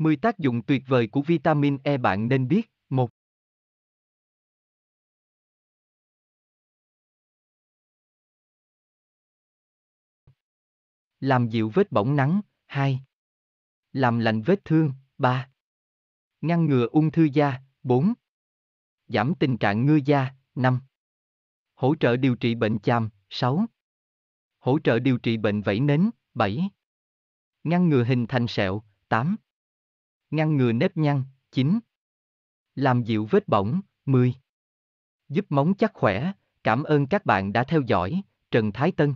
10 tác dụng tuyệt vời của vitamin E bạn nên biết. 1. Làm dịu vết bỏng nắng. 2. Làm lành vết thương. 3. Ngăn ngừa ung thư da. 4. Giảm tình trạng ngư da. 5. Hỗ trợ điều trị bệnh chàm. 6. Hỗ trợ điều trị bệnh vẩy nến. 7. Ngăn ngừa hình thành sẹo. 8 ngăn ngừa nếp nhăn, 9. Làm dịu vết bỏng, 10. Giúp móng chắc khỏe, cảm ơn các bạn đã theo dõi, Trần Thái Tân.